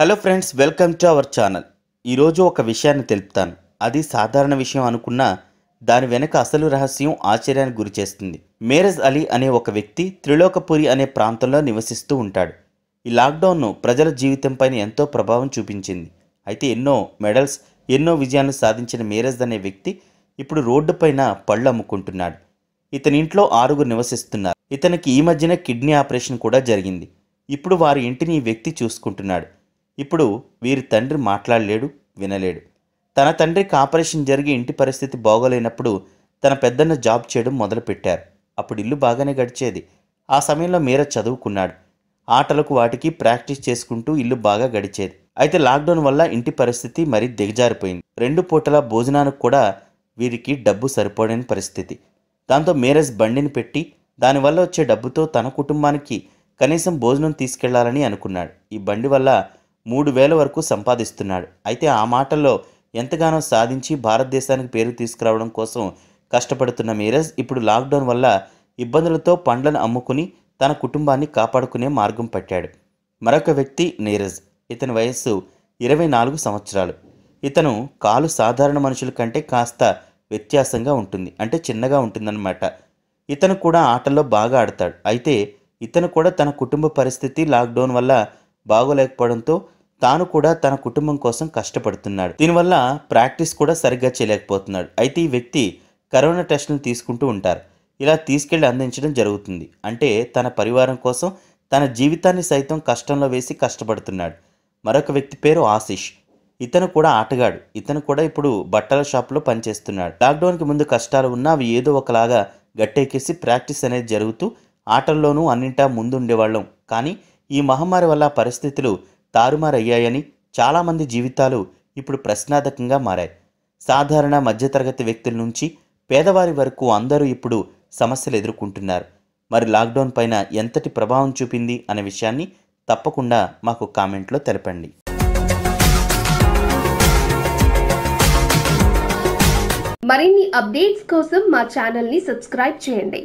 hello friends welcome to our channel ఈరోజు ఒక విషయాన్ని తెలుపుతాను అది సాధారణ విషయం అనుకున్నా దాని వెనక అసలు రహస్యం ఆశ్చర్యానికి గురిచేస్తుంది మేరజ్ అలీ అనే ఒక వ్యక్తి త్రిలోకపురి అనే ప్రాంతంలో నివసిస్తూ ఉంటాడు ఈ లాక్డౌన్ను ప్రజల జీవితంపైన ఎంతో ప్రభావం చూపించింది అయితే ఎన్నో మెడల్స్ ఎన్నో విజయాలను సాధించిన మేరజ్ అనే వ్యక్తి ఇప్పుడు రోడ్డుపైన పళ్ళు అమ్ముకుంటున్నాడు ఇతని ఇంట్లో ఆరుగురు నివసిస్తున్నారు ఇతనికి ఈ మధ్యన కిడ్నీ ఆపరేషన్ కూడా జరిగింది ఇప్పుడు వారి ఇంటిని ఈ వ్యక్తి చూసుకుంటున్నాడు ఇప్పుడు వీరి తండ్రి మాట్లాడలేడు వినలేడు తన తండ్రికి ఆపరేషన్ జరిగి ఇంటి పరిస్థితి బాగోలేనప్పుడు తన పెద్దన్న జాబ్ చేయడం మొదలుపెట్టారు అప్పుడు ఇల్లు బాగానే గడిచేది ఆ సమయంలో మీర చదువుకున్నాడు ఆటలకు వాటికి ప్రాక్టీస్ చేసుకుంటూ ఇల్లు బాగా గడిచేది అయితే లాక్డౌన్ వల్ల ఇంటి పరిస్థితి మరీ దిగజారిపోయింది రెండు పూటల భోజనానికి కూడా వీరికి డబ్బు సరిపోలేని పరిస్థితి దాంతో మీరజ్ బండిని పెట్టి దానివల్ల వచ్చే డబ్బుతో తన కుటుంబానికి కనీసం భోజనం తీసుకెళ్లాలని అనుకున్నాడు ఈ బండి వల్ల మూడు వేల వరకు సంపాదిస్తున్నాడు అయితే ఆ మాటల్లో ఎంతగానో సాధించి భారతదేశానికి పేరు తీసుకురావడం కోసం కష్టపడుతున్న మీరజ్ ఇప్పుడు లాక్డౌన్ వల్ల ఇబ్బందులతో పండ్లను అమ్ముకుని తన కుటుంబాన్ని కాపాడుకునే మార్గం పట్టాడు మరొక వ్యక్తి నీరజ్ ఇతని వయస్సు ఇరవై నాలుగు సంవత్సరాలు ఇతను కాలు సాధారణ మనుషుల కంటే కాస్త వ్యత్యాసంగా ఉంటుంది అంటే చిన్నగా ఉంటుందన్నమాట ఇతను కూడా ఆటల్లో బాగా ఆడతాడు అయితే ఇతను కూడా తన కుటుంబ పరిస్థితి లాక్డౌన్ వల్ల బాగోలేకపోవడంతో తాను కూడా తన కుటుంబం కోసం కష్టపడుతున్నాడు దీనివల్ల ప్రాక్టీస్ కూడా సరిగ్గా చేయలేకపోతున్నాడు అయితే ఈ వ్యక్తి కరోనా టెస్టులు తీసుకుంటూ ఉంటారు ఇలా తీసుకెళ్లి అందించడం జరుగుతుంది అంటే తన పరివారం కోసం తన జీవితాన్ని సైతం కష్టంలో వేసి కష్టపడుతున్నాడు మరొక వ్యక్తి పేరు ఆశిష్ ఇతను కూడా ఆటగాడు ఇతను కూడా ఇప్పుడు బట్టల షాప్లో పనిచేస్తున్నాడు లాక్డౌన్కి ముందు కష్టాలు ఉన్నా అవి ఏదో ఒకలాగా గట్టెక్కేసి ప్రాక్టీస్ అనేది జరుగుతూ ఆటల్లోనూ అన్నింటా ముందుండేవాళ్ళం కానీ ఈ మహమ్మారి వల్ల పరిస్థితులు తారుమారయ్యాయని చాలామంది జీవితాలు ఇప్పుడు ప్రశ్నార్థకంగా మారాయి సాధారణ మధ్యతరగతి వ్యక్తుల నుంచి పేదవారి వరకు అందరూ ఇప్పుడు సమస్యలు ఎదుర్కొంటున్నారు మరి లాక్డౌన్ పైన ఎంతటి ప్రభావం చూపింది అనే విషయాన్ని తప్పకుండా మాకు కామెంట్లో తెలపండి మరిన్ని అప్డేట్స్ కోసం మా ఛానల్ని సబ్స్క్రైబ్ చేయండి